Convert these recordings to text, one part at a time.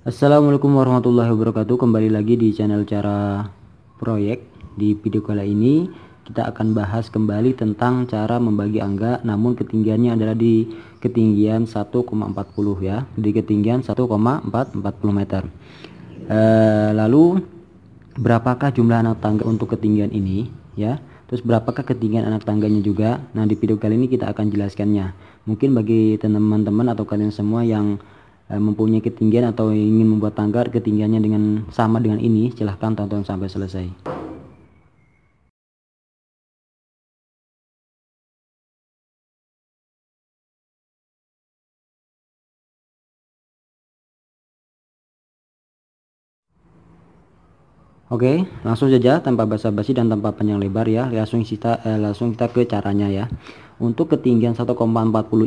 Assalamualaikum warahmatullahi wabarakatuh Kembali lagi di channel cara proyek Di video kali ini kita akan bahas kembali tentang cara membagi angka Namun ketinggiannya adalah di ketinggian 1,40 ya Di ketinggian 1,440 meter e, Lalu berapakah jumlah anak tangga untuk ketinggian ini ya Terus berapakah ketinggian anak tangganya juga Nah di video kali ini kita akan jelaskannya Mungkin bagi teman-teman atau kalian semua yang Eh, mempunyai ketinggian atau ingin membuat tangga ketinggiannya dengan sama dengan ini, silahkan tonton sampai selesai. Oke, langsung saja tanpa basa-basi dan tanpa panjang lebar ya. Langsung kita eh, langsung kita ke caranya ya. Untuk ketinggian 1,40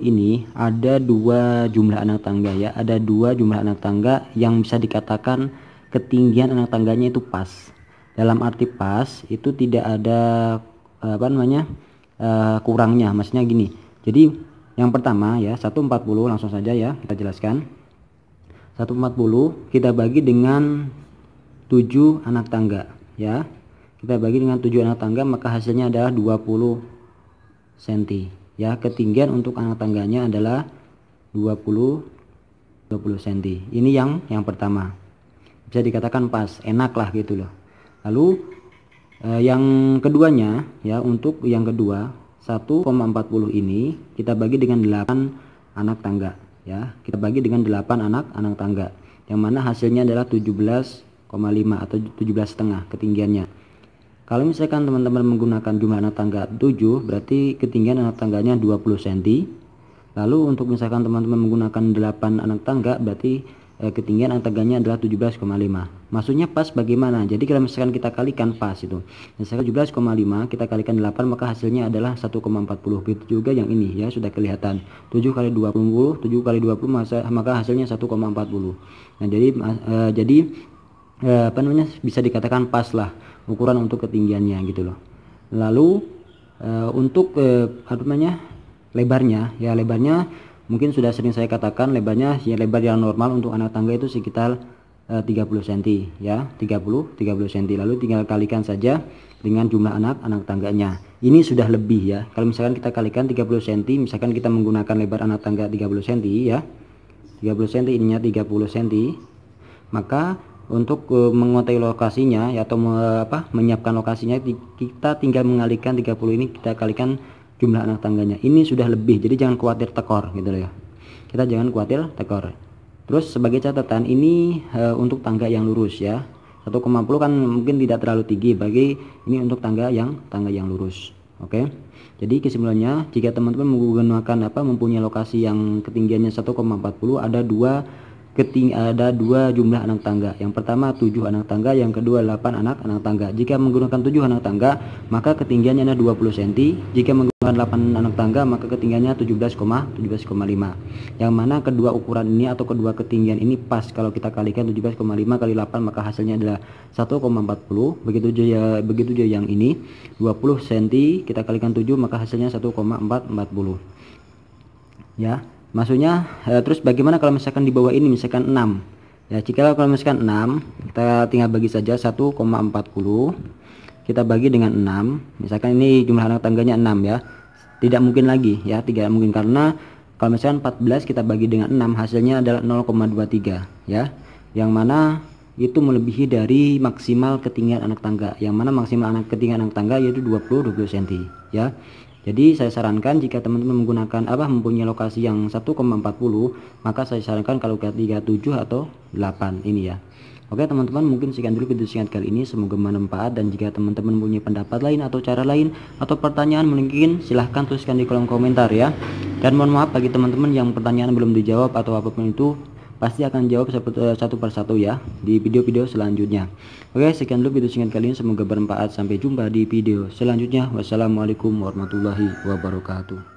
ini ada dua jumlah anak tangga ya, ada dua jumlah anak tangga yang bisa dikatakan ketinggian anak tangganya itu pas. Dalam arti pas itu tidak ada eh, apa namanya uh, kurangnya, maksudnya gini. Jadi yang pertama ya 140 langsung saja ya kita jelaskan. 140 kita bagi dengan 7 anak tangga ya. Kita bagi dengan 7 anak tangga maka hasilnya adalah 20 cm ya ketinggian untuk anak tangganya adalah 20 20 cm ini yang yang pertama bisa dikatakan pas enak lah gitu loh lalu eh, yang keduanya ya untuk yang kedua 1,40 ini kita bagi dengan 8 anak tangga ya kita bagi dengan 8 anak anak tangga yang mana hasilnya adalah 17,5 atau 17 setengah ketinggiannya kalau misalkan teman-teman menggunakan jumlah anak tangga 7, berarti ketinggian anak tangganya 20 cm. Lalu untuk misalkan teman-teman menggunakan 8 anak tangga, berarti eh, ketinggian anak tangganya adalah 17,5. Maksudnya pas bagaimana? Jadi kalau misalkan kita kalikan pas itu. Misalkan 17,5 kita kalikan 8 maka hasilnya adalah 1,40. Begitu juga yang ini ya sudah kelihatan. 7 kali 20, 7 kali 20 maka hasilnya 1,40. Nah, jadi eh, jadi ya, apa namanya bisa dikatakan pas lah ukuran untuk ketinggiannya gitu loh lalu uh, untuk uh, apa namanya lebarnya ya lebarnya mungkin sudah sering saya katakan lebarnya ya lebar yang normal untuk anak tangga itu sekitar uh, 30 cm ya 30 30 cm lalu tinggal kalikan saja dengan jumlah anak anak tangganya ini sudah lebih ya kalau misalkan kita kalikan 30 cm misalkan kita menggunakan lebar anak tangga 30 cm ya 30 cm ininya 30 cm maka untuk uh, lokasinya ya, atau apa menyiapkan lokasinya kita tinggal mengalihkan 30 ini kita kalikan jumlah anak tangganya ini sudah lebih jadi jangan khawatir tekor gitu loh ya kita jangan khawatir tekor terus sebagai catatan ini uh, untuk tangga yang lurus ya 1,40 kan mungkin tidak terlalu tinggi bagi ini untuk tangga yang tangga yang lurus oke okay? jadi kesimpulannya jika teman-teman menggunakan apa mempunyai lokasi yang ketinggiannya 1,40 ada dua keting ada dua jumlah anak tangga. Yang pertama tujuh anak tangga, yang kedua delapan anak anak tangga. Jika menggunakan tujuh anak tangga, maka ketinggiannya ada puluh senti Jika menggunakan delapan anak tangga, maka ketinggiannya tujuh tujuh belas belas koma koma lima yang mana kedua ukuran ini atau kedua ketinggian ini pas kalau kita kalikan tujuh belas koma lima kali delapan maka hasilnya adalah satu 1,40. Begitu juga ya, begitu juga yang ini dua puluh senti kita kalikan tujuh maka hasilnya satu koma empat empat puluh Ya maksudnya e, terus bagaimana kalau misalkan di bawah ini misalkan 6 ya jika kalau misalkan 6 kita tinggal bagi saja 1,40 kita bagi dengan 6 misalkan ini jumlah anak tangganya 6 ya tidak mungkin lagi ya tidak mungkin karena kalau misalkan 14 kita bagi dengan 6 hasilnya adalah 0,23 ya yang mana itu melebihi dari maksimal ketinggian anak tangga yang mana maksimal anak ketinggian anak tangga yaitu 20 20 cm ya jadi saya sarankan jika teman-teman menggunakan apa mempunyai lokasi yang 1,40 maka saya sarankan kalau ke 37 atau 8 ini ya. Oke teman-teman mungkin sekian dulu video singkat kali ini semoga bermanfaat dan jika teman-teman punya pendapat lain atau cara lain atau pertanyaan mungkin silahkan tuliskan di kolom komentar ya. Dan mohon maaf bagi teman-teman yang pertanyaan belum dijawab atau apapun itu pasti akan jawab eh, satu persatu ya di video-video selanjutnya. Oke, sekian dulu video singkat kali ini. Semoga bermanfaat. Sampai jumpa di video selanjutnya. Wassalamualaikum warahmatullahi wabarakatuh.